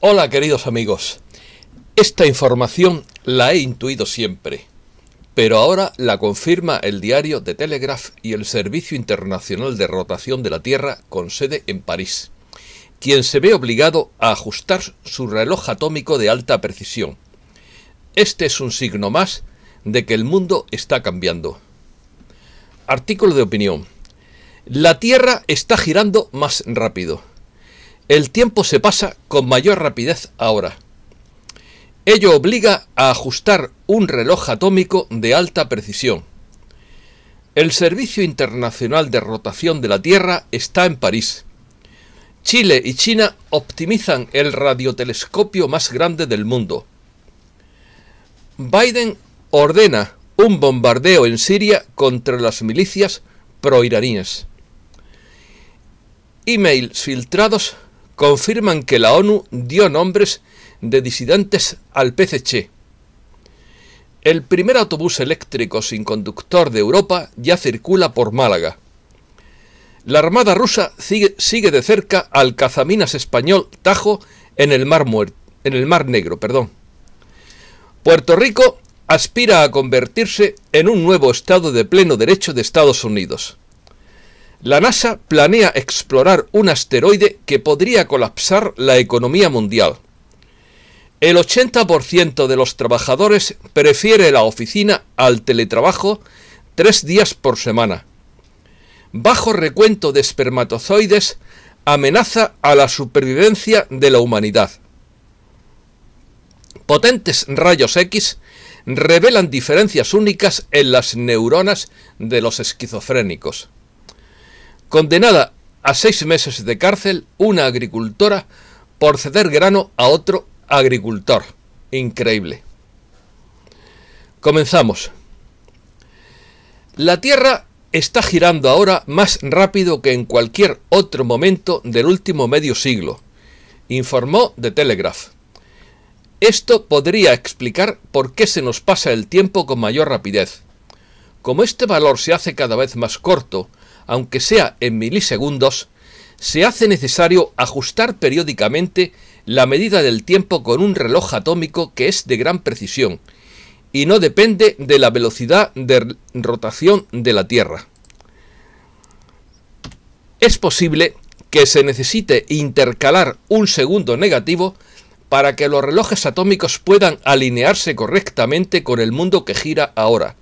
Hola queridos amigos, esta información la he intuido siempre, pero ahora la confirma el diario The Telegraph y el Servicio Internacional de Rotación de la Tierra con sede en París, quien se ve obligado a ajustar su reloj atómico de alta precisión. Este es un signo más de que el mundo está cambiando. Artículo de opinión. La Tierra está girando más rápido el tiempo se pasa con mayor rapidez ahora. Ello obliga a ajustar un reloj atómico de alta precisión. El Servicio Internacional de Rotación de la Tierra está en París. Chile y China optimizan el radiotelescopio más grande del mundo. Biden ordena un bombardeo en Siria contra las milicias proiraníes. Emails filtrados confirman que la ONU dio nombres de disidentes al PCC. El primer autobús eléctrico sin conductor de Europa ya circula por Málaga. La Armada rusa sigue, de cerca al cazaminas español Tajo en el Mar, en el mar Negro. Puerto Rico aspira a convertirse en un nuevo estado de pleno derecho de Estados Unidos. La NASA planea explorar un asteroide que podría colapsar la economía mundial. El 80% de los trabajadores prefiere la oficina al teletrabajo tres días por semana. Bajo recuento de espermatozoides amenaza a la supervivencia de la humanidad. Potentes rayos X revelan diferencias únicas en las neuronas de los esquizofrénicos condenada a seis meses de cárcel una agricultora por ceder grano a otro agricultor. Increíble. Comenzamos. La Tierra está girando ahora más rápido que en cualquier otro momento del último medio siglo, informó The Telegraph. Esto podría explicar por qué se nos pasa el tiempo con mayor rapidez. Como este valor se hace cada vez más corto, aunque sea en milisegundos, se hace necesario ajustar periódicamente la medida del tiempo con un reloj atómico que es de gran precisión y no depende de la velocidad de rotación de la Tierra. Es posible que se necesite intercalar un segundo negativo para que los relojes atómicos puedan alinearse correctamente con el mundo que gira ahora.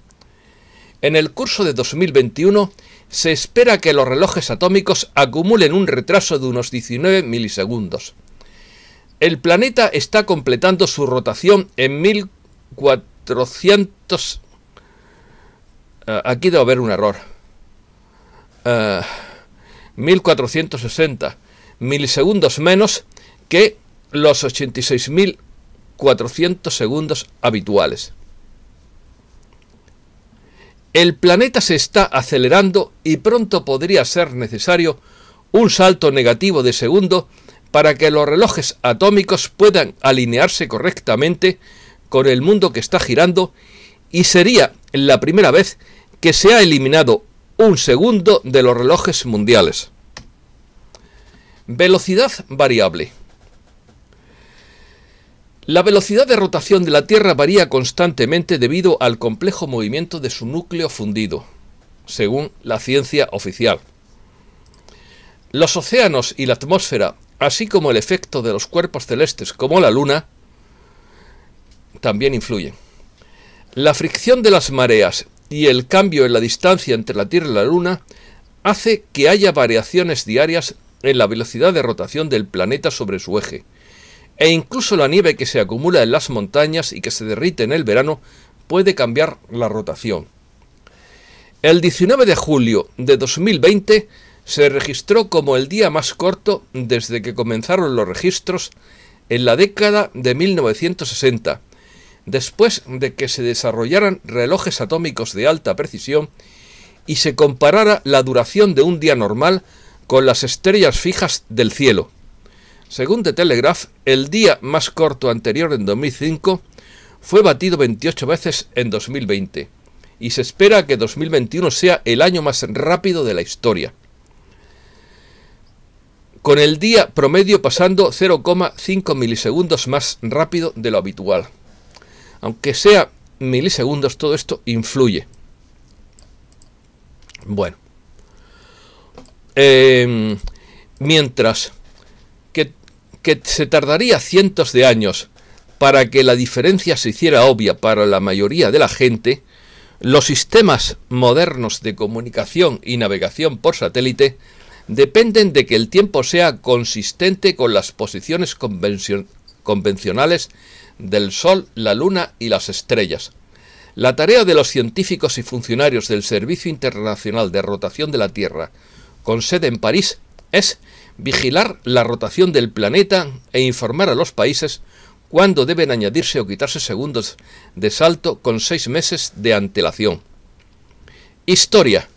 En el curso de 2021 se espera que los relojes atómicos acumulen un retraso de unos 19 milisegundos. El planeta está completando su rotación en 1400... Eh, aquí debe haber un error. 1460 eh, milisegundos menos que los 86.400 segundos habituales. El planeta se está acelerando y pronto podría ser necesario un salto negativo de segundo para que los relojes atómicos puedan alinearse correctamente con el mundo que está girando y sería la primera vez que se ha eliminado un segundo de los relojes mundiales. Velocidad variable. La velocidad de rotación de la Tierra varía constantemente debido al complejo movimiento de su núcleo fundido, según la ciencia oficial. Los océanos y la atmósfera, así como el efecto de los cuerpos celestes como la Luna, también influyen. La fricción de las mareas y el cambio en la distancia entre la Tierra y la Luna hace que haya variaciones diarias en la velocidad de rotación del planeta sobre su eje, e incluso la nieve que se acumula en las montañas y que se derrite en el verano puede cambiar la rotación. El 19 de julio de 2020 se registró como el día más corto desde que comenzaron los registros en la década de 1960, después de que se desarrollaran relojes atómicos de alta precisión y se comparara la duración de un día normal con las estrellas fijas del cielo. Según The Telegraph, el día más corto anterior en 2005 fue batido 28 veces en 2020 y se espera que 2021 sea el año más rápido de la historia, con el día promedio pasando 0,5 milisegundos más rápido de lo habitual. Aunque sea milisegundos, todo esto influye. Bueno. Em, mientras que se tardaría cientos de años para que la diferencia se hiciera obvia para la mayoría de la gente, los sistemas modernos de comunicación y navegación por satélite dependen de que el tiempo sea consistente con las posiciones convencionales del Sol, la Luna y las estrellas. La tarea de los científicos y funcionarios del Servicio Internacional de Rotación de la Tierra, con sede en París, es vigilar la rotación del planeta e informar a los países cuándo deben añadirse o quitarse segundos de salto con seis meses de antelación. Historia.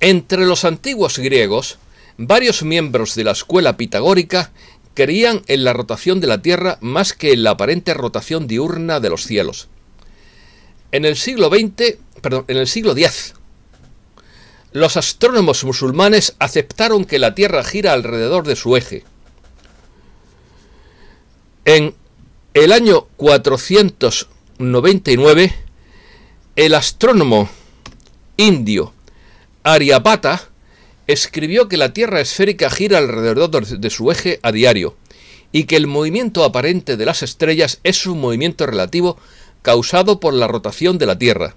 Entre los antiguos griegos, varios miembros de la escuela pitagórica creían en la rotación de la Tierra más que en la aparente rotación diurna de los cielos. En el siglo XX, perdón, en el siglo X, los astrónomos musulmanes aceptaron que la Tierra gira alrededor de su eje. En el año 499, el astrónomo indio Aryabhata escribió que la Tierra esférica gira alrededor de su eje a diario y que el movimiento aparente de las estrellas es un movimiento relativo causado por la rotación de la Tierra.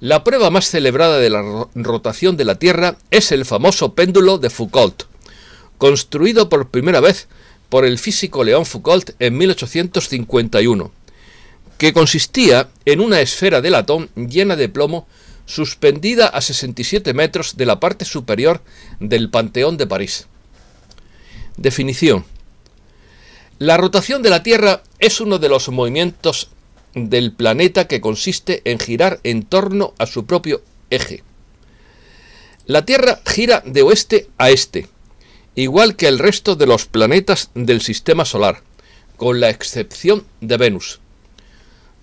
La prueba más celebrada de la rotación de la Tierra es el famoso péndulo de Foucault, construido por primera vez por el físico León Foucault en 1851, que consistía en una esfera de latón llena de plomo suspendida a 67 metros de la parte superior del Panteón de París. Definición. La rotación de la Tierra es uno de los movimientos del planeta que consiste en girar en torno a su propio eje. La Tierra gira de oeste a este, igual que el resto de los planetas del Sistema Solar, con la excepción de Venus.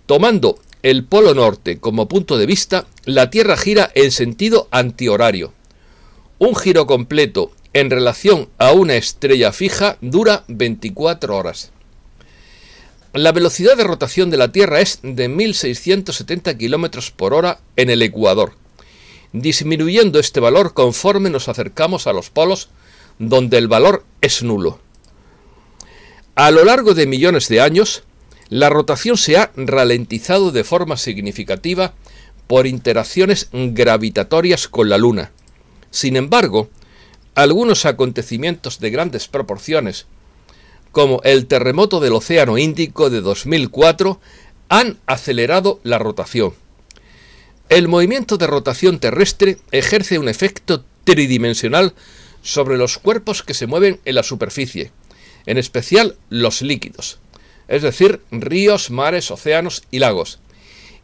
Tomando el polo norte como punto de vista, la Tierra gira en sentido antihorario. Un giro completo en relación a una estrella fija dura 24 horas. La velocidad de rotación de la Tierra es de 1670 km por hora en el Ecuador, disminuyendo este valor conforme nos acercamos a los polos, donde el valor es nulo. A lo largo de millones de años, la rotación se ha ralentizado de forma significativa por interacciones gravitatorias con la Luna. Sin embargo, algunos acontecimientos de grandes proporciones, como el terremoto del Océano Índico de 2004 han acelerado la rotación. El movimiento de rotación terrestre ejerce un efecto tridimensional sobre los cuerpos que se mueven en la superficie, en especial los líquidos, es decir, ríos, mares, océanos y lagos,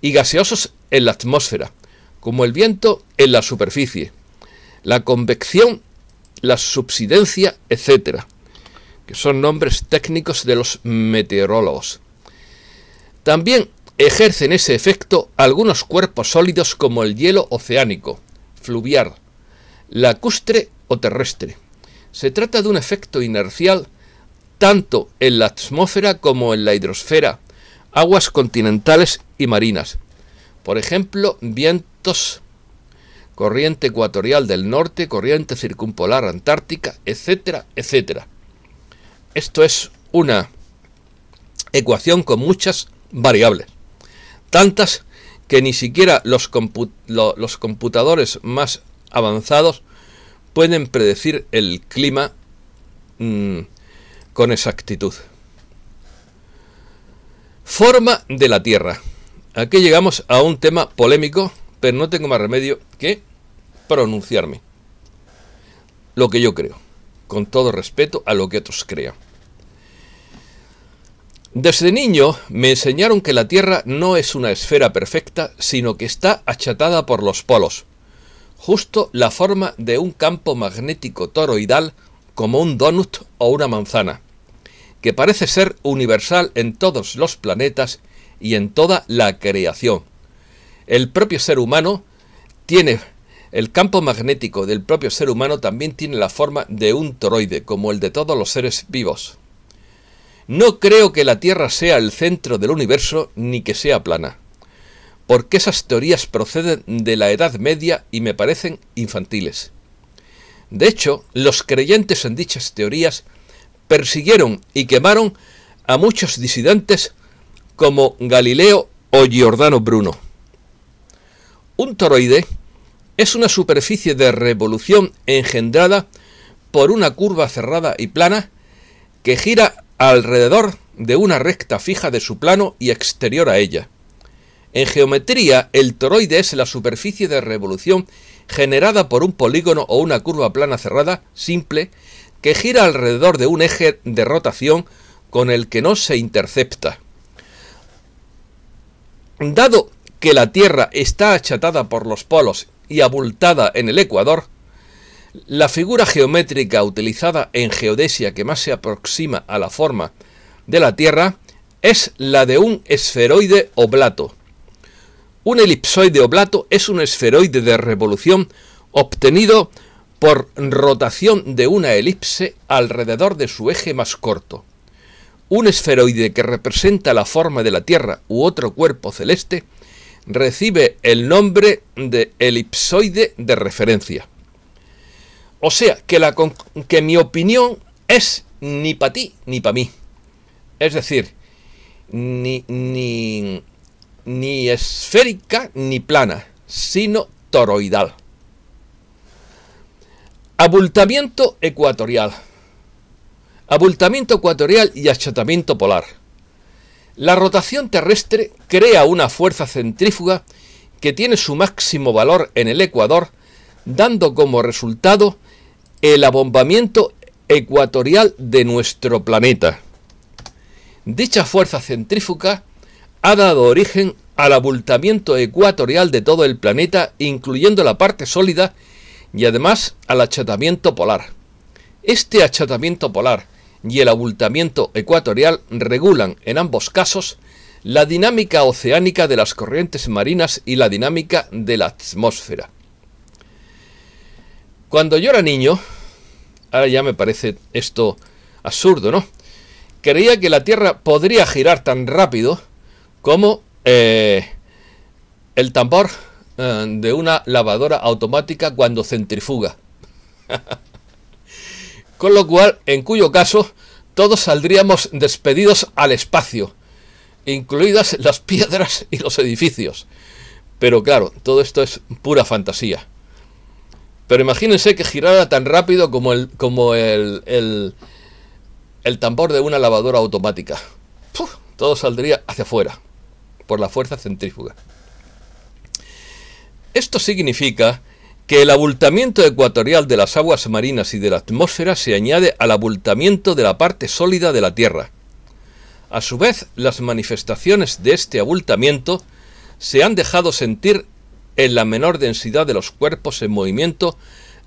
y gaseosos en la atmósfera, como el viento en la superficie, la convección, la subsidencia, etc que son nombres técnicos de los meteorólogos. También ejercen ese efecto algunos cuerpos sólidos como el hielo oceánico, fluvial, lacustre o terrestre. Se trata de un efecto inercial tanto en la atmósfera como en la hidrosfera, aguas continentales y marinas. Por ejemplo, vientos, corriente ecuatorial del norte, corriente circumpolar antártica, etcétera, etcétera. Esto es una ecuación con muchas variables. Tantas que ni siquiera los, computadores más avanzados pueden predecir el clima mm, con exactitud. Forma de la Tierra. Aquí llegamos a un tema polémico, pero no tengo más remedio que pronunciarme. Lo que yo creo con todo respeto a lo que otros crean. Desde niño me enseñaron que la Tierra no es una esfera perfecta, sino que está achatada por los polos, justo la forma de un campo magnético toroidal como un donut o una manzana, que parece ser universal en todos los planetas y en toda la creación. El propio ser humano tiene el campo magnético del propio ser humano también tiene la forma de un toroide, como el de todos los seres vivos. No creo que la Tierra sea el centro del universo ni que sea plana, porque esas teorías proceden de la Edad Media y me parecen infantiles. De hecho, los creyentes en dichas teorías persiguieron y quemaron a muchos disidentes como Galileo o Giordano Bruno. Un toroide es una superficie de revolución engendrada por una curva cerrada y plana que gira alrededor de una recta fija de su plano y exterior a ella. En geometría, el toroide es la superficie de revolución generada por un polígono o una curva plana cerrada simple que gira alrededor de un eje de rotación con el que no se intercepta. Dado que la Tierra está achatada por los polos y abultada en el Ecuador, la figura geométrica utilizada en geodesia que más se aproxima a la forma de la Tierra es la de un esferoide oblato. Un elipsoide oblato es un esferoide de revolución obtenido por rotación de una elipse alrededor de su eje más corto. Un esferoide que representa la forma de la Tierra u otro cuerpo celeste recibe el nombre de elipsoide de referencia. O sea, que, que mi opinión es ni para ti ni para mí. Es decir, ni, ni esférica ni plana, sino toroidal. Abultamiento ecuatorial. Abultamiento ecuatorial y achatamiento polar. La rotación terrestre crea una fuerza centrífuga que tiene su máximo valor en el ecuador, dando como resultado el abombamiento ecuatorial de nuestro planeta. Dicha fuerza centrífuga ha dado origen al abultamiento ecuatorial de todo el planeta, incluyendo la parte sólida, y además al achatamiento polar. Este achatamiento polar, y el abultamiento ecuatorial regulan, en ambos casos, la dinámica oceánica de las corrientes marinas y la dinámica de la atmósfera. Cuando yo era niño, ahora ya me parece esto absurdo, ¿no? Creía que la Tierra podría girar tan rápido como eh, el tambor eh, de una lavadora automática cuando centrifuga. Con lo cual, en cuyo caso, todos saldríamos despedidos al espacio, incluidas las piedras y los edificios. Pero claro, todo esto es pura fantasía. Pero imagínense que girara tan rápido como el, como el, el, el tambor de una lavadora automática. todo saldría hacia afuera, por la fuerza centrífuga. Esto significa que el abultamiento ecuatorial de las aguas marinas y de la atmósfera se añade al abultamiento de la parte sólida de la Tierra. A su vez, las manifestaciones de este abultamiento se han dejado sentir en la menor densidad de los cuerpos en movimiento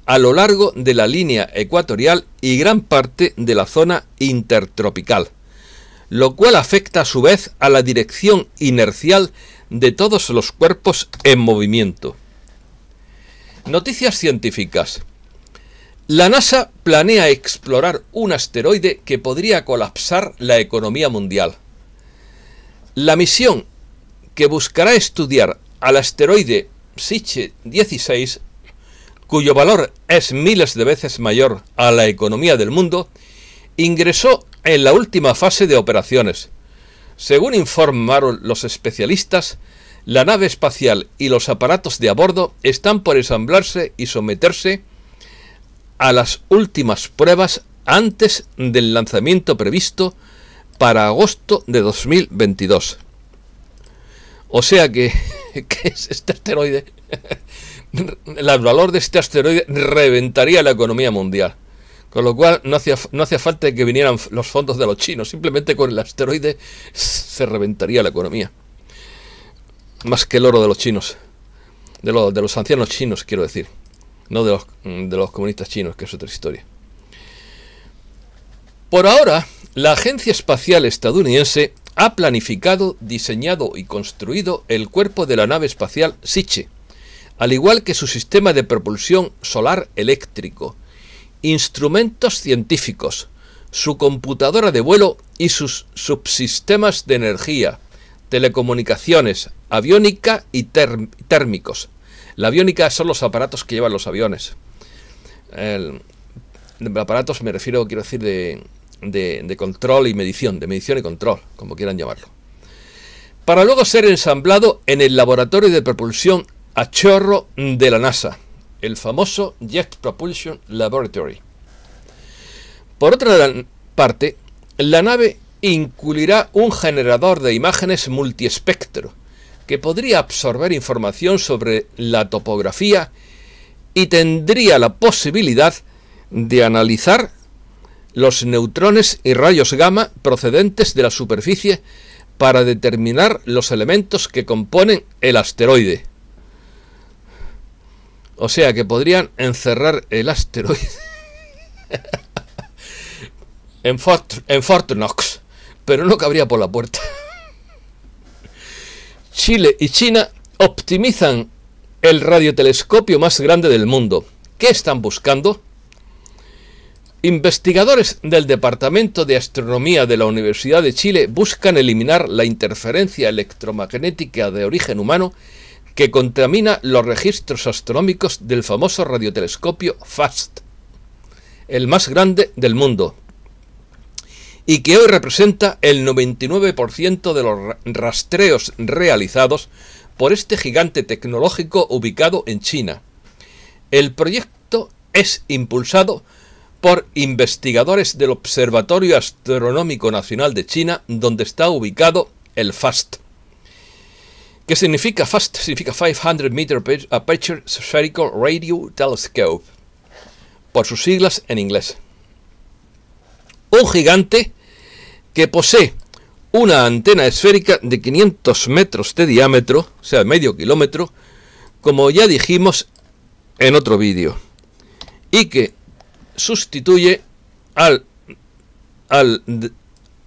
a lo largo de la línea ecuatorial y gran parte de la zona intertropical, lo cual afecta a su vez a la dirección inercial de todos los cuerpos en movimiento. Noticias científicas. La NASA planea explorar un asteroide que podría colapsar la economía mundial. La misión que buscará estudiar al asteroide Siche 16, cuyo valor es miles de veces mayor a la economía del mundo, ingresó en la última fase de operaciones. Según informaron los especialistas, la nave espacial y los aparatos de a bordo están por ensamblarse y someterse a las últimas pruebas antes del lanzamiento previsto para agosto de 2022. O sea que, es este asteroide, el valor de este asteroide reventaría la economía mundial. Con lo cual no no hacía falta que vinieran los fondos de los chinos, simplemente con el asteroide se reventaría la economía más que el oro de los chinos, de los, de los ancianos chinos, quiero decir, no de los, mm, de los comunistas chinos, que es otra historia. Por ahora, la Agencia Espacial Estadounidense ha planificado, diseñado y construido el cuerpo de la nave espacial Siche, al igual que su sistema de propulsión solar eléctrico, instrumentos científicos, su computadora de vuelo y sus subsistemas de energía, telecomunicaciones, aviónica y térmicos. La aviónica son los aparatos que llevan los aviones. aparatos me refiero, quiero decir, de, control y medición, de medición y control, como quieran llamarlo. Para luego ser ensamblado en el laboratorio de propulsión a chorro de la NASA, el famoso Jet Propulsion Laboratory. Por otra parte, la nave incluirá un generador de imágenes multiespectro que podría absorber información sobre la topografía y tendría la posibilidad de analizar los neutrones y rayos gamma procedentes de la superficie para determinar los elementos que componen el asteroide. O sea que podrían encerrar el asteroide en, Fort en pero no cabría por la puerta. Chile y China optimizan el radiotelescopio más grande del mundo. ¿Qué están buscando? Investigadores del Departamento de Astronomía de la Universidad de Chile buscan eliminar la interferencia electromagnética de origen humano que contamina los registros astronómicos del famoso radiotelescopio FAST, el más grande del mundo y que hoy representa el 99% de los rastreos realizados por este gigante tecnológico ubicado en China. El proyecto es impulsado por investigadores del Observatorio Astronómico Nacional de China, donde está ubicado el FAST. ¿Qué significa FAST? Significa 500 Meter Aperture Spherical Radio Telescope, por sus siglas en inglés un gigante que posee una antena esférica de 500 metros de diámetro, o sea, medio kilómetro, como ya dijimos en otro vídeo, y que sustituye al, al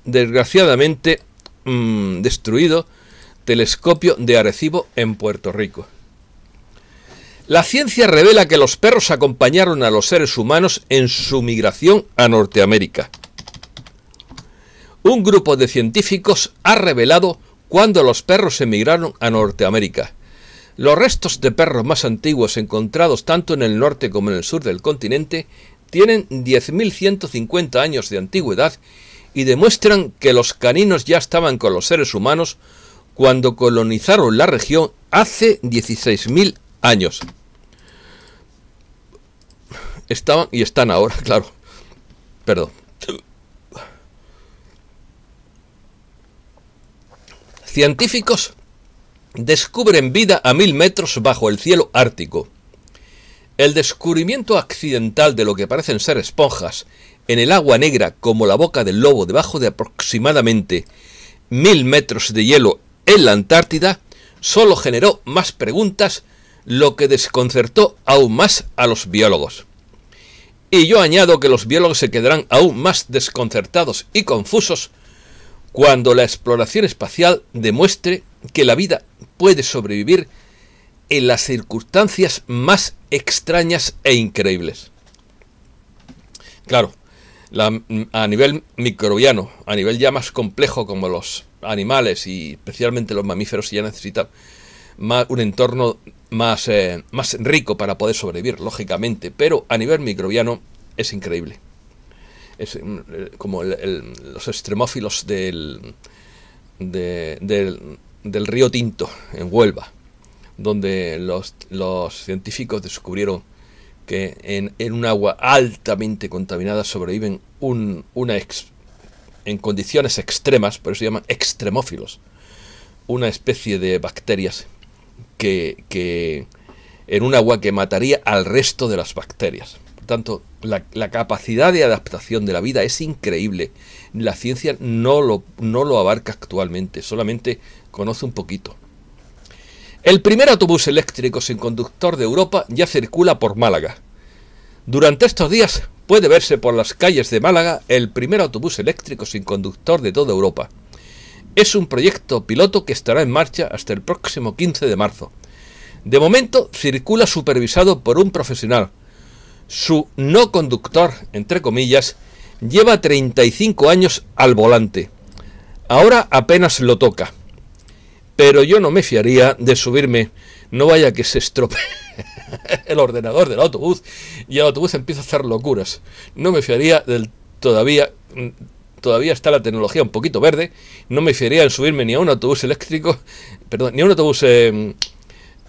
desgraciadamente mm, destruido telescopio de Arecibo en Puerto Rico. La ciencia revela que los perros acompañaron a los seres humanos en su migración a Norteamérica un grupo de científicos ha revelado cuándo los perros emigraron a Norteamérica. Los restos de perros más antiguos encontrados tanto en el norte como en el sur del continente tienen 10.150 años de antigüedad y demuestran que los caninos ya estaban con los seres humanos cuando colonizaron la región hace 16.000 años. Estaban y están ahora, claro. Perdón. Científicos descubren vida a mil metros bajo el cielo ártico. El descubrimiento accidental de lo que parecen ser esponjas en el agua negra como la boca del lobo debajo de aproximadamente mil metros de hielo en la Antártida solo generó más preguntas, lo que desconcertó aún más a los biólogos. Y yo añado que los biólogos se quedarán aún más desconcertados y confusos cuando la exploración espacial demuestre que la vida puede sobrevivir en las circunstancias más extrañas e increíbles. Claro, a nivel microbiano, a nivel ya más complejo como los animales y especialmente los mamíferos ya necesitan un entorno más, eh, más rico para poder sobrevivir, lógicamente, pero a nivel microbiano es increíble. Mm, eh, como los extremófilos del, del, río Tinto, en Huelva, donde los, científicos descubrieron que en, un agua altamente contaminada sobreviven una en condiciones extremas, por eso se llaman extremófilos, una especie de bacterias que en un agua que mataría al resto de las bacterias tanto, la, capacidad de adaptación de la vida es increíble. La ciencia no lo, no lo abarca actualmente, solamente conoce un poquito. El primer autobús eléctrico sin conductor de Europa ya circula por Málaga. Durante estos días puede verse por las calles de Málaga el primer autobús eléctrico sin conductor de toda Europa. Es un proyecto piloto que estará en marcha hasta el próximo 15 de marzo. De momento circula supervisado por un profesional, su no conductor, entre comillas, lleva 35 años al volante. Ahora apenas lo toca. Pero yo no me fiaría de subirme, no vaya que se estropee el ordenador del autobús y el autobús empieza a hacer locuras. No me fiaría del todavía todavía está la tecnología un poquito verde, no me fiaría en subirme ni a un autobús eléctrico, perdón, ni a un autobús em,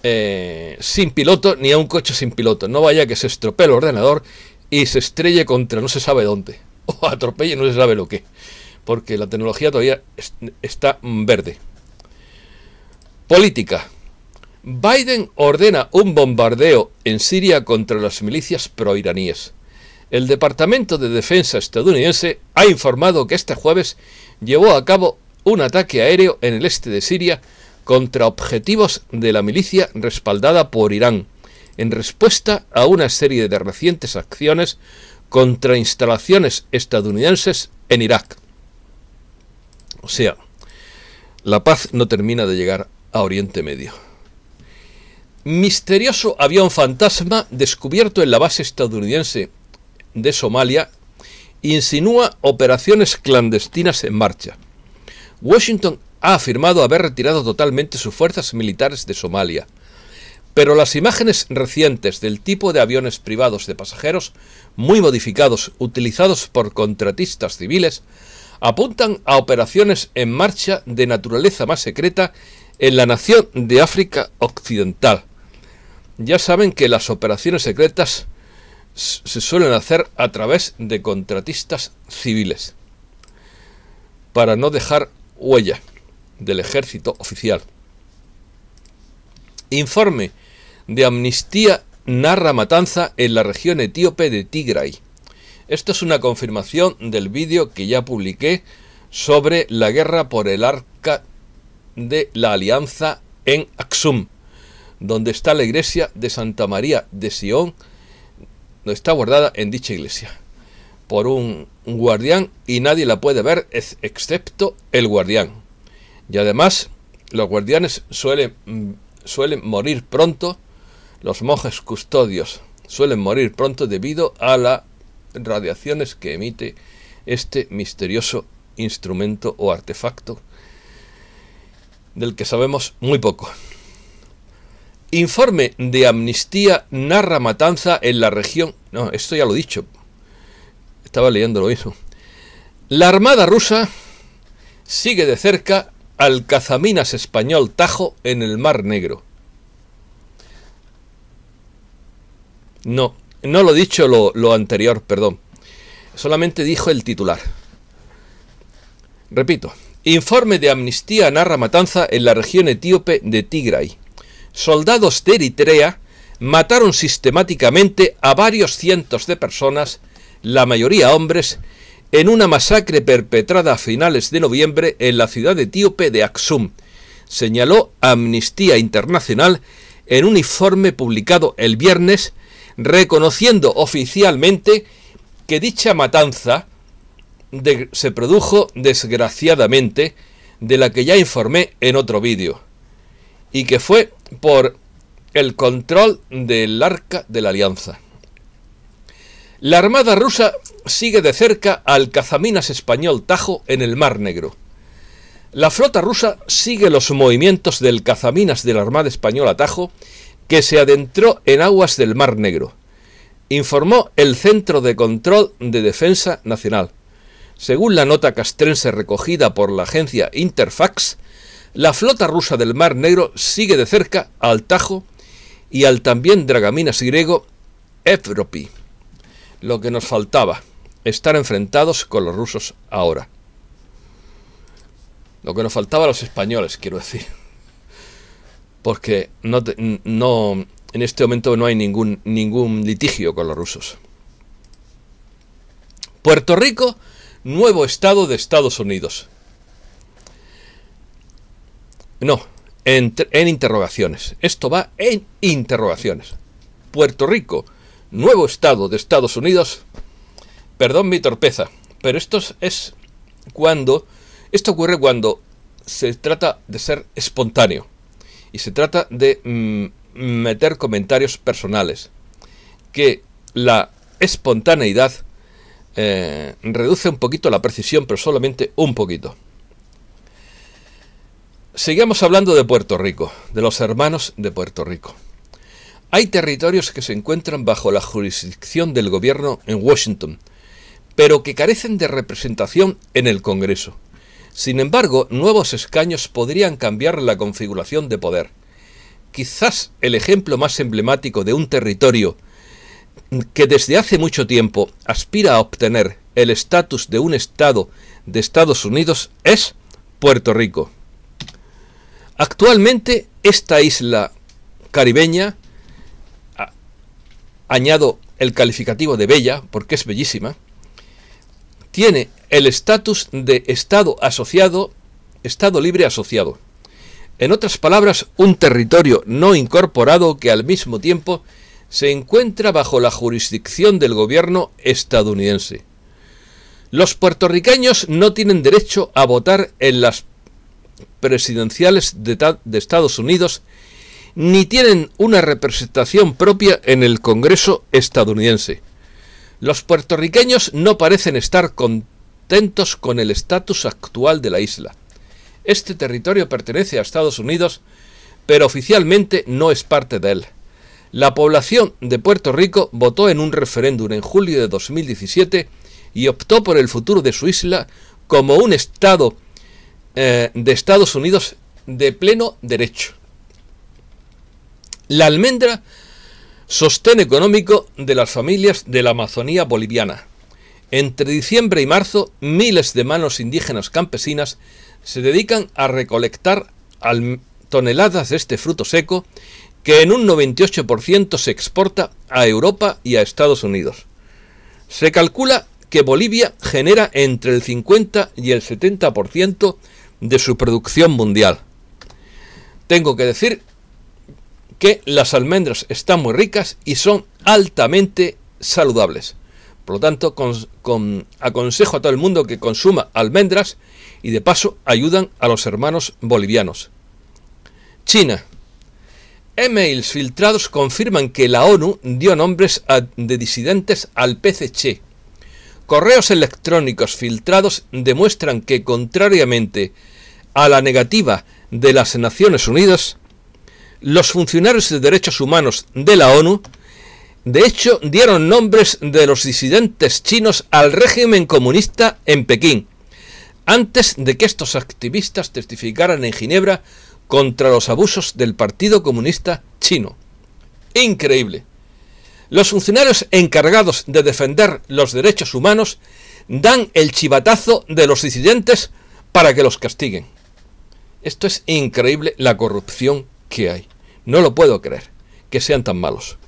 eh, sin piloto ni a un coche sin piloto. No vaya que se estropee el ordenador y se estrelle contra no se sabe dónde. O atropelle no se sabe lo que. Porque la tecnología todavía está verde. Política. Biden ordena un bombardeo en Siria contra las milicias proiraníes. El Departamento de Defensa estadounidense ha informado que este jueves llevó a cabo un ataque aéreo en el este de Siria contra objetivos de la milicia respaldada por Irán, en respuesta a una serie de recientes acciones contra instalaciones estadounidenses en Irak. O sea, la paz no termina de llegar a Oriente Medio. Misterioso avión fantasma descubierto en la base estadounidense de Somalia insinúa operaciones clandestinas en marcha. Washington ha afirmado haber retirado totalmente sus fuerzas militares de Somalia. Pero las imágenes recientes del tipo de aviones privados de pasajeros, muy modificados, utilizados por contratistas civiles, apuntan a operaciones en marcha de naturaleza más secreta en la nación de África Occidental. Ya saben que las operaciones secretas se suelen hacer a través de contratistas civiles, para no dejar huella del ejército oficial. Informe de Amnistía narra matanza en la región etíope de Tigray. Esto es una confirmación del vídeo que ya publiqué sobre la guerra por el arca de la alianza en Aksum, donde está la iglesia de Santa María de Sion, donde está guardada en dicha iglesia por un, guardián y nadie la puede ver excepto el guardián. Y además, los guardianes suelen, mm, suelen morir pronto, los monjes custodios suelen morir pronto debido a las radiaciones que emite este misterioso instrumento o artefacto del que sabemos muy poco. Informe de amnistía narra matanza en la región. No, esto ya lo he dicho. Estaba leyendo lo mismo. La Armada rusa sigue de cerca al cazaminas español Tajo en el Mar Negro. No, no lo he dicho lo, lo anterior, perdón. Solamente dijo el titular. Repito, informe de amnistía narra matanza en la región etíope de Tigray. Soldados de Eritrea mataron sistemáticamente a varios cientos de personas, la mayoría hombres, en una masacre perpetrada a finales de noviembre en la ciudad etíope de Aksum, señaló Amnistía Internacional en un informe publicado el viernes, reconociendo oficialmente que dicha matanza se produjo desgraciadamente, de la que ya informé en otro vídeo, y que fue por el control del arca de la alianza. La Armada rusa sigue de cerca al cazaminas español Tajo en el Mar Negro. La flota rusa sigue los movimientos del cazaminas de la Armada Española Tajo, que se adentró en aguas del Mar Negro, informó el Centro de Control de Defensa Nacional. Según la nota castrense recogida por la agencia Interfax, la flota rusa del Mar Negro sigue de cerca al Tajo y al también dragaminas griego Evropi, lo que nos faltaba estar enfrentados con los rusos ahora. Lo que nos faltaba a los españoles, quiero decir. Porque no, en este momento no hay ningún, ningún litigio con los rusos. Puerto Rico, nuevo estado de Estados Unidos. No, en, interrogaciones. Esto va en interrogaciones. Puerto Rico, nuevo estado de Estados Unidos, Perdón mi torpeza, pero esto es cuando esto ocurre cuando se trata de ser espontáneo y se trata de mm, meter comentarios personales que la espontaneidad eh, reduce un poquito la precisión, pero solamente un poquito. Seguimos hablando de Puerto Rico, de los hermanos de Puerto Rico. Hay territorios que se encuentran bajo la jurisdicción del gobierno en Washington, pero que carecen de representación en el Congreso. Sin embargo, nuevos escaños podrían cambiar la configuración de poder. Quizás el ejemplo más emblemático de un territorio que desde hace mucho tiempo aspira a obtener el estatus de un Estado de Estados Unidos es Puerto Rico. Actualmente esta isla caribeña, añado el calificativo de bella, porque es bellísima, tiene el estatus de Estado asociado, Estado libre asociado. En otras palabras, un territorio no incorporado que al mismo tiempo se encuentra bajo la jurisdicción del gobierno estadounidense. Los puertorriqueños no tienen derecho a votar en las presidenciales de, de Estados Unidos ni tienen una representación propia en el Congreso estadounidense. Los puertorriqueños no parecen estar contentos con el estatus actual de la isla. Este territorio pertenece a Estados Unidos, pero oficialmente no es parte de él. La población de Puerto Rico votó en un referéndum en julio de 2017 y optó por el futuro de su isla como un estado eh, de Estados Unidos de pleno derecho. La almendra Sostén económico de las familias de la Amazonía boliviana. Entre diciembre y marzo, miles de manos indígenas campesinas se dedican a recolectar toneladas de este fruto seco que en un 98% se exporta a Europa y a Estados Unidos. Se calcula que Bolivia genera entre el 50 y el 70% de su producción mundial. Tengo que decir que las almendras están muy ricas y son altamente saludables. Por lo tanto, aconsejo a todo el mundo que consuma almendras y de paso ayudan a los hermanos bolivianos. China. Emails filtrados confirman que la ONU dio nombres de disidentes al PCC. Correos electrónicos filtrados demuestran que, contrariamente a la negativa de las Naciones Unidas, los funcionarios de derechos humanos de la ONU, de hecho, dieron nombres de los disidentes chinos al régimen comunista en Pekín, antes de que estos activistas testificaran en Ginebra contra los abusos del Partido Comunista Chino. Increíble. Los funcionarios encargados de defender los derechos humanos dan el chivatazo de los disidentes para que los castiguen. Esto es increíble la corrupción que hay. No lo puedo creer, que sean tan malos.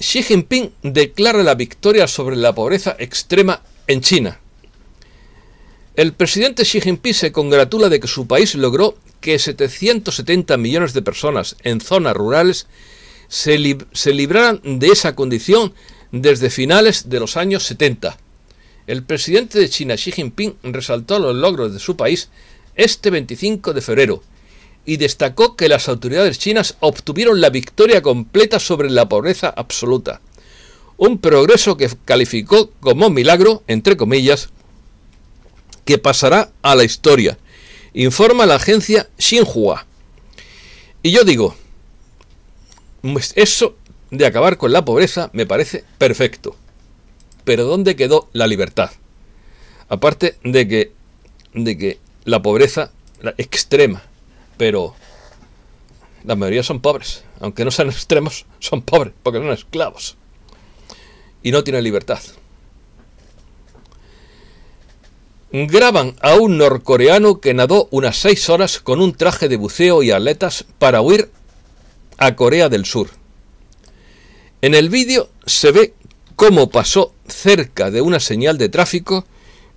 Xi Jinping declara la victoria sobre la pobreza extrema en China. El presidente Xi Jinping se congratula de que su país logró que 770 millones de personas en zonas rurales se, se libraran de esa condición desde finales de los años 70. El presidente de China, Xi Jinping, resaltó los logros de su país este 25 de febrero y destacó que las autoridades chinas obtuvieron la victoria completa sobre la pobreza absoluta. Un progreso que calificó como milagro, entre comillas, que pasará a la historia, informa la agencia Xinhua. Y yo digo, pues eso de acabar con la pobreza me parece perfecto. Pero ¿dónde quedó la libertad? Aparte de que, de que la pobreza extrema, pero la mayoría son pobres, aunque no sean extremos, son pobres, porque son esclavos y no tienen libertad. Graban a un norcoreano que nadó unas seis horas con un traje de buceo y aletas para huir a Corea del Sur. En el vídeo se ve cómo pasó cerca de una señal de tráfico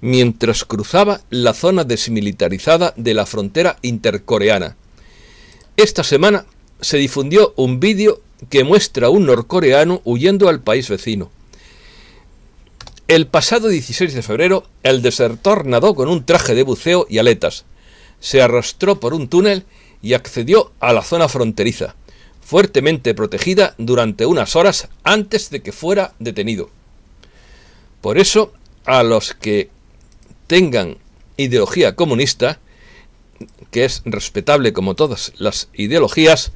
mientras cruzaba la zona desmilitarizada de la frontera intercoreana. Esta semana se difundió un vídeo que muestra a un norcoreano huyendo al país vecino. El pasado 16 de febrero, el desertor nadó con un traje de buceo y aletas. Se arrastró por un túnel y accedió a la zona fronteriza, fuertemente protegida durante unas horas antes de que fuera detenido. Por eso, a los que tengan ideología comunista, que es respetable como todas las ideologías,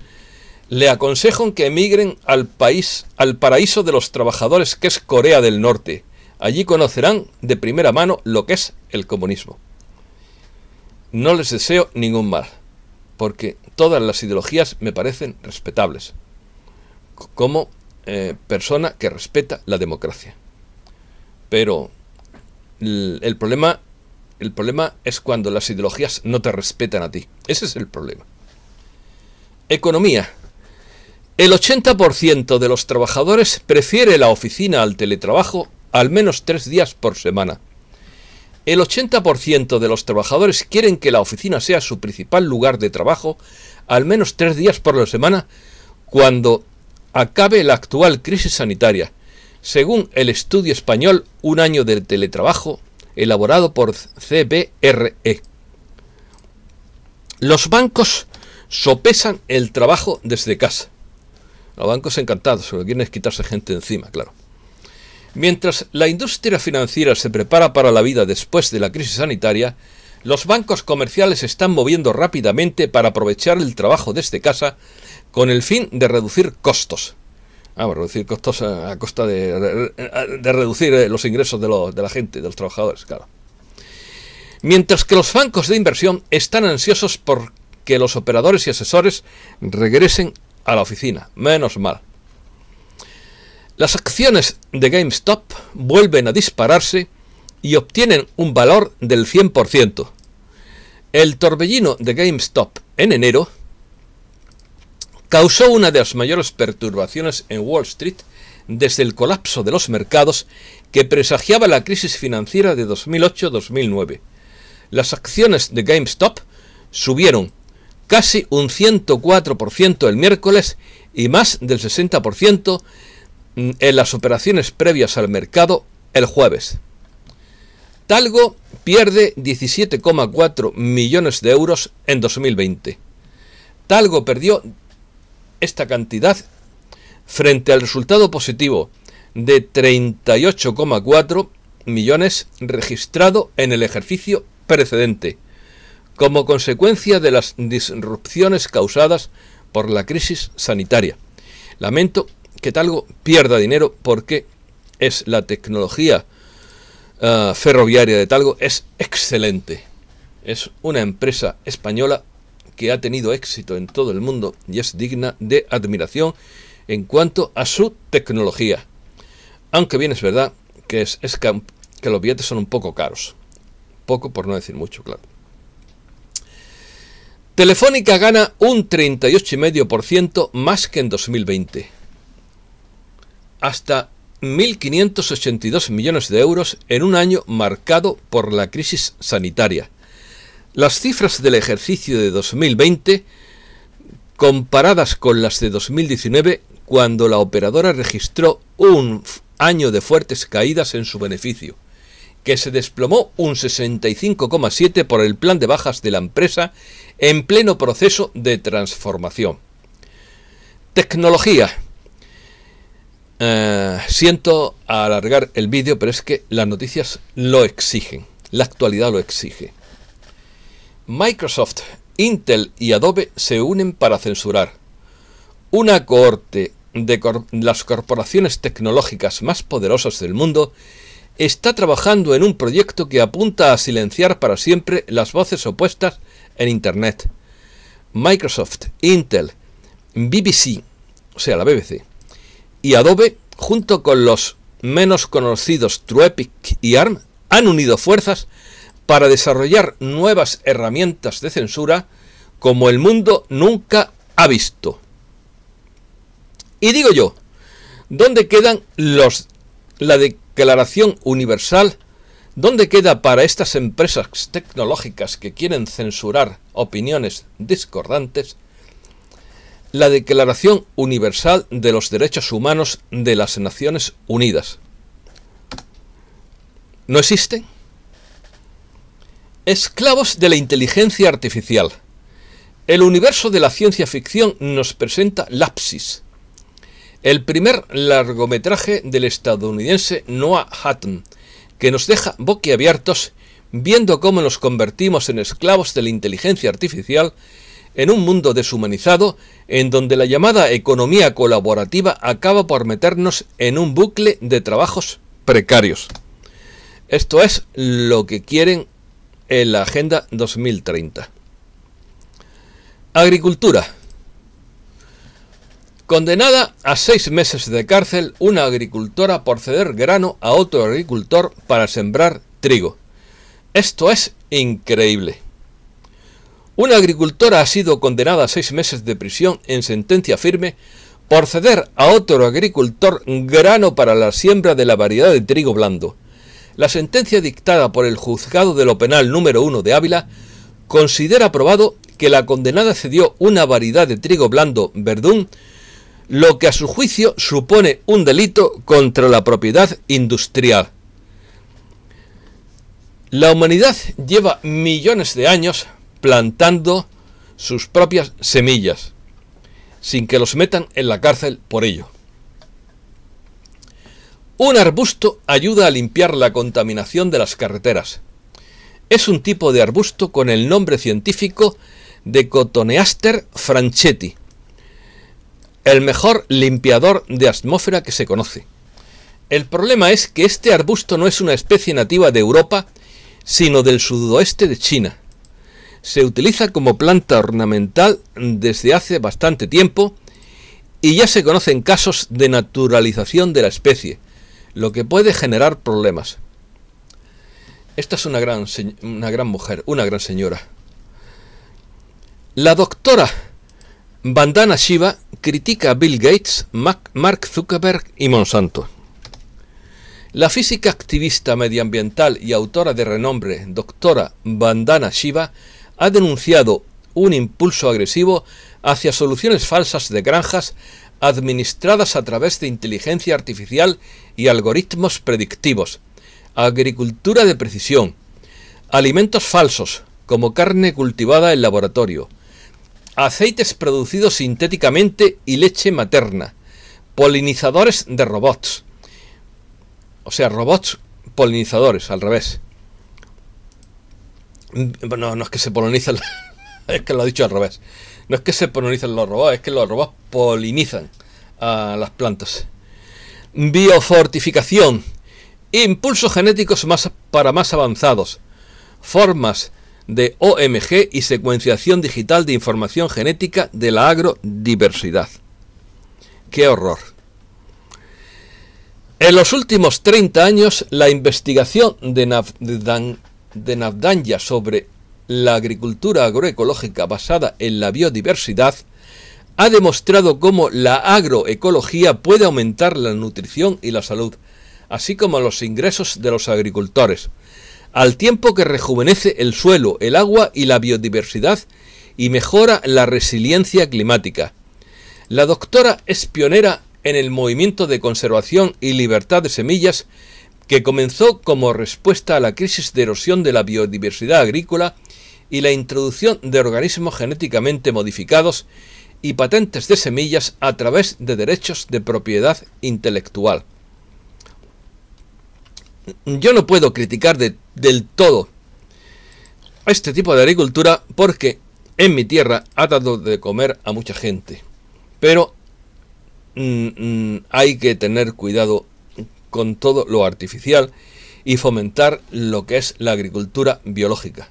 le aconsejo que emigren al país, al paraíso de los trabajadores que es Corea del Norte. Allí conocerán de primera mano lo que es el comunismo. No les deseo ningún mal, porque todas las ideologías me parecen respetables, como eh, persona que respeta la democracia. Pero el problema el problema es cuando las ideologías no te respetan a ti. Ese es el problema. Economía. El 80% de los trabajadores prefiere la oficina al teletrabajo al menos tres días por semana. El 80% de los trabajadores quieren que la oficina sea su principal lugar de trabajo al menos tres días por la semana cuando acabe la actual crisis sanitaria. Según el estudio español, un año de teletrabajo elaborado por CBRE. Los bancos sopesan el trabajo desde casa. Los bancos encantados, lo que quieren es quitarse gente encima, claro. Mientras la industria financiera se prepara para la vida después de la crisis sanitaria, los bancos comerciales están moviendo rápidamente para aprovechar el trabajo desde casa con el fin de reducir costos. Vamos ah, reducir costos a, costa de, reducir eh, los ingresos de, de la gente, de los trabajadores, claro. Mientras que los bancos de inversión están ansiosos por que los operadores y asesores regresen a la oficina. Menos mal. Las acciones de GameStop vuelven a dispararse y obtienen un valor del 100%. El torbellino de GameStop en enero causó una de las mayores perturbaciones en Wall Street desde el colapso de los mercados que presagiaba la crisis financiera de 2008-2009. Las acciones de GameStop subieron casi un 104% el miércoles y más del 60% mm, en las operaciones previas al mercado el jueves. Talgo pierde 17,4 millones de euros en 2020. Talgo perdió esta cantidad frente al resultado positivo de 38,4 millones registrado en el ejercicio precedente, como consecuencia de las disrupciones causadas por la crisis sanitaria. Lamento que Talgo pierda dinero porque es la tecnología ah, ferroviaria de Talgo es excelente. Es una empresa española que ha tenido éxito en todo el mundo y es digna de admiración en cuanto a su tecnología. Aunque bien es verdad que los billetes son un poco caros. Poco por no decir mucho, claro. Telefónica gana un 38,5% más que en 2020. Hasta 1.582 millones de euros en un año marcado por la crisis sanitaria las cifras del ejercicio de 2020, comparadas con las de 2019, cuando la operadora registró un año de fuertes caídas en su beneficio, que se desplomó un 65,7 por el plan de bajas de la empresa en pleno proceso de transformación. Tecnología. Eh, siento alargar el vídeo, pero es que las noticias lo exigen, la actualidad lo exige. Microsoft, Intel y Adobe se unen para censurar. Una cohorte de las corporaciones tecnológicas más poderosas del mundo está trabajando en un proyecto que apunta a silenciar para siempre las voces opuestas en Internet. Microsoft, Intel, BBC, o sea, la BBC, y Adobe, junto con los menos conocidos Truepic y ARM, han unido fuerzas para desarrollar nuevas herramientas de censura como el mundo nunca ha visto. Y digo yo, ¿dónde quedan los la Declaración Universal? ¿Dónde queda para estas empresas tecnológicas que quieren censurar opiniones discordantes la Declaración Universal de los Derechos Humanos de las Naciones Unidas? ¿No existen? Esclavos de la inteligencia artificial. El universo de la ciencia ficción nos presenta Lapsis, el primer largometraje del estadounidense Noah Hutton, que nos deja boquiabiertos viendo cómo nos convertimos en esclavos de la inteligencia artificial en un mundo deshumanizado en donde la llamada economía colaborativa acaba por meternos en un bucle de trabajos precarios. Esto es lo que quieren en la Agenda 2030. Agricultura. Condenada a seis meses de cárcel una agricultora por ceder grano a otro agricultor para sembrar trigo. Esto es increíble. Una agricultora ha sido condenada a seis meses de prisión en sentencia firme por ceder a otro agricultor grano para la siembra de la variedad de trigo blando la sentencia dictada por el juzgado de lo penal número 1 de Ávila considera probado que la condenada cedió una variedad de trigo blando verdún, lo que a su juicio supone un delito contra la propiedad industrial. La humanidad lleva millones de años plantando sus propias semillas, sin que los metan en la cárcel por ello. Un arbusto ayuda a limpiar la contaminación de las carreteras. Es un tipo de arbusto con el nombre científico de Cotoneaster franchetti, el mejor limpiador de atmósfera que se conoce. El problema es que este arbusto no es una especie nativa de Europa, sino del sudoeste de China. Se utiliza como planta ornamental desde hace bastante tiempo y ya se conocen casos de naturalización de la especie lo que puede generar problemas. Esta es una gran, una gran mujer, una gran señora. La doctora Bandana Shiva critica a Bill Gates, Mark Zuckerberg y Monsanto. La física activista medioambiental y autora de renombre, doctora Bandana Shiva, ha denunciado un impulso agresivo hacia soluciones falsas de granjas administradas a través de inteligencia artificial y algoritmos predictivos, agricultura de precisión, alimentos falsos, como carne cultivada en laboratorio, aceites producidos sintéticamente y leche materna, polinizadores de robots, o sea, robots polinizadores, al revés. Bueno, mm, no es que se polinizan, es que lo he dicho al revés. No es que se polinizan los robots, es que los robots polinizan a las plantas. Biofortificación. Impulsos genéticos más, para más avanzados. Formas de OMG y secuenciación digital de información genética de la agrodiversidad. ¡Qué horror! En los últimos 30 años, la investigación de, Nafdanja sobre la agricultura agroecológica basada en la biodiversidad, ha demostrado cómo la agroecología puede aumentar la nutrición y la salud, así como los ingresos de los agricultores, al tiempo que rejuvenece el suelo, el agua y la biodiversidad y mejora la resiliencia climática. La doctora es pionera en el movimiento de conservación y libertad de semillas que comenzó como respuesta a la crisis de erosión de la biodiversidad agrícola y la introducción de organismos genéticamente modificados y patentes de semillas a través de derechos de propiedad intelectual. Yo no puedo criticar del todo este tipo de agricultura porque en mi tierra ha dado de comer a mucha gente. Pero mm, mm, hay que tener cuidado con todo lo artificial y fomentar lo que es la agricultura biológica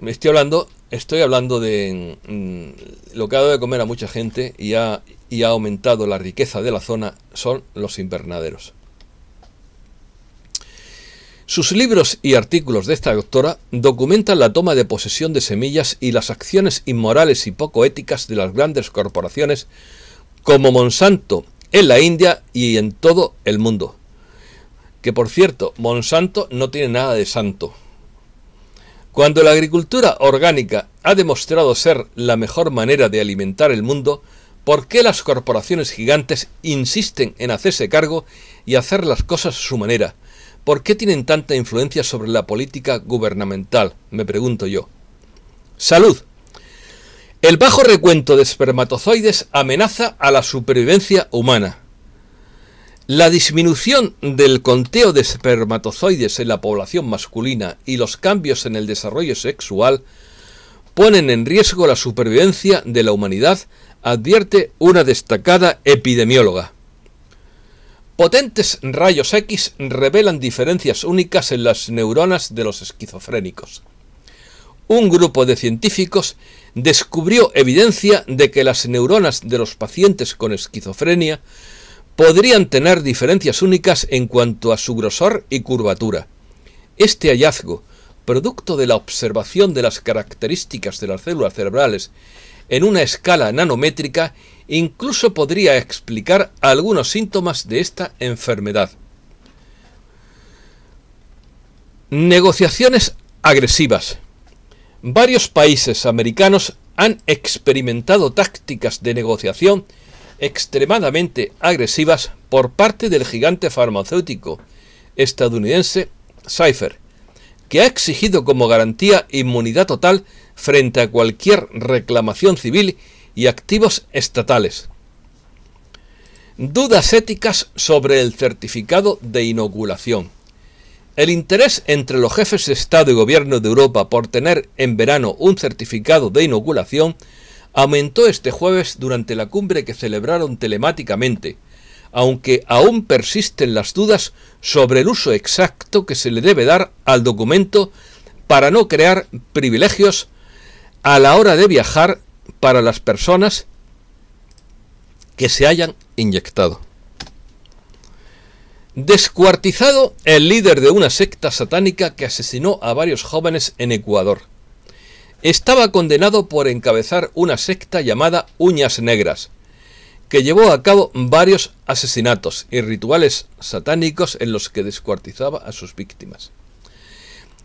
me estoy hablando, estoy hablando de mm, lo que ha dado de comer a mucha gente y ha, y ha aumentado la riqueza de la zona son los invernaderos. Sus libros y artículos de esta doctora documentan la toma de posesión de semillas y las acciones inmorales y poco éticas de las grandes corporaciones como Monsanto en la India y en todo el mundo. Que por cierto, Monsanto no tiene nada de santo. Cuando la agricultura orgánica ha demostrado ser la mejor manera de alimentar el mundo, ¿por qué las corporaciones gigantes insisten en hacerse cargo y hacer las cosas a su manera? ¿Por qué tienen tanta influencia sobre la política gubernamental? Me pregunto yo. Salud. El bajo recuento de espermatozoides amenaza a la supervivencia humana. La disminución del conteo de espermatozoides en la población masculina y los cambios en el desarrollo sexual ponen en riesgo la supervivencia de la humanidad, advierte una destacada epidemióloga. Potentes rayos X revelan diferencias únicas en las neuronas de los esquizofrénicos. Un grupo de científicos descubrió evidencia de que las neuronas de los pacientes con esquizofrenia podrían tener diferencias únicas en cuanto a su grosor y curvatura. Este hallazgo, producto de la observación de las características de las células cerebrales en una escala nanométrica, incluso podría explicar algunos síntomas de esta enfermedad. Negociaciones agresivas. Varios países americanos han experimentado tácticas de negociación extremadamente agresivas por parte del gigante farmacéutico estadounidense Cypher... que ha exigido como garantía inmunidad total frente a cualquier reclamación civil y activos estatales. Dudas éticas sobre el certificado de inoculación. El interés entre los jefes de Estado y Gobierno de Europa por tener en verano un certificado de inoculación aumentó este jueves durante la cumbre que celebraron telemáticamente, aunque aún persisten las dudas sobre el uso exacto que se le debe dar al documento para no crear privilegios a la hora de viajar para las personas que se hayan inyectado. Descuartizado el líder de una secta satánica que asesinó a varios jóvenes en Ecuador estaba condenado por encabezar una secta llamada Uñas Negras, que llevó a cabo varios asesinatos y rituales satánicos en los que descuartizaba a sus víctimas.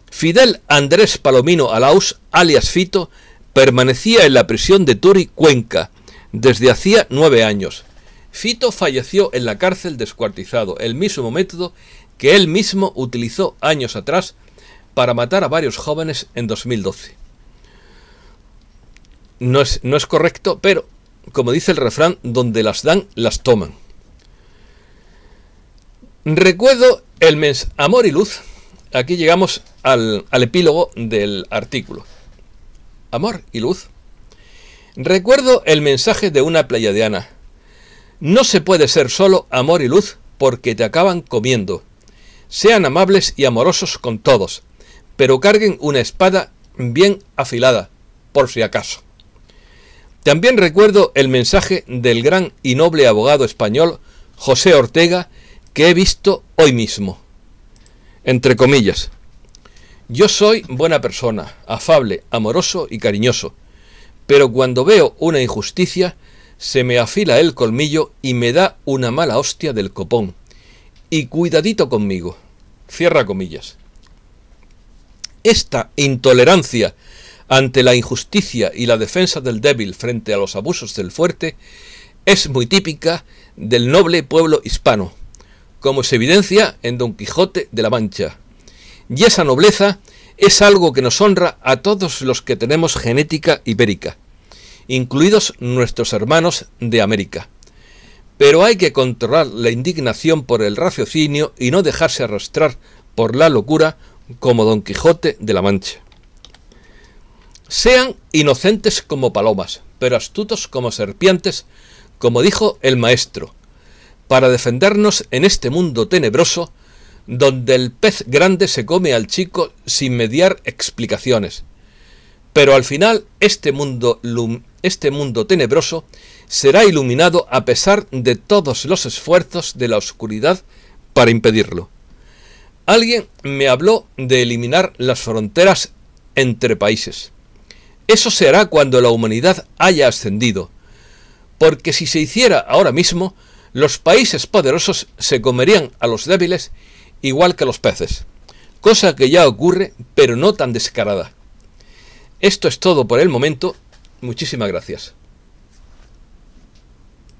Fidel Andrés Palomino Alaus, alias Fito, permanecía en la prisión de Turi, Cuenca, desde hacía nueve años. Fito falleció en la cárcel descuartizado, el mismo método que él mismo utilizó años atrás para matar a varios jóvenes en 2012 no es, correcto, pero como dice el refrán, donde las dan, las toman. Recuerdo el mes Amor y Luz. Aquí llegamos al, al epílogo del artículo. Amor y Luz. Recuerdo el mensaje de una playadiana. No se puede ser solo amor y luz porque te acaban comiendo. Sean amables y amorosos con todos, pero carguen una espada bien afilada, por si acaso. También recuerdo el mensaje del gran y noble abogado español José Ortega que he visto hoy mismo. Entre comillas. Yo soy buena persona, afable, amoroso y cariñoso, pero cuando veo una injusticia se me afila el colmillo y me da una mala hostia del copón. Y cuidadito conmigo. Cierra comillas. Esta intolerancia ante la injusticia y la defensa del débil frente a los abusos del fuerte es muy típica del noble pueblo hispano, como se evidencia en Don Quijote de la Mancha. Y esa nobleza es algo que nos honra a todos los que tenemos genética ibérica, incluidos nuestros hermanos de América. Pero hay que controlar la indignación por el raciocinio y no dejarse arrastrar por la locura como Don Quijote de la Mancha. Sean inocentes como palomas, pero astutos como serpientes, como dijo el maestro, para defendernos en este mundo tenebroso, donde el pez grande se come al chico sin mediar explicaciones. Pero al final este mundo, este mundo tenebroso será iluminado a pesar de todos los esfuerzos de la oscuridad para impedirlo. Alguien me habló de eliminar las fronteras entre países. Eso se hará cuando la humanidad haya ascendido, porque si se hiciera ahora mismo, los países poderosos se comerían a los débiles igual que los peces, cosa que ya ocurre, pero no tan descarada. Esto es todo por el momento. Muchísimas gracias.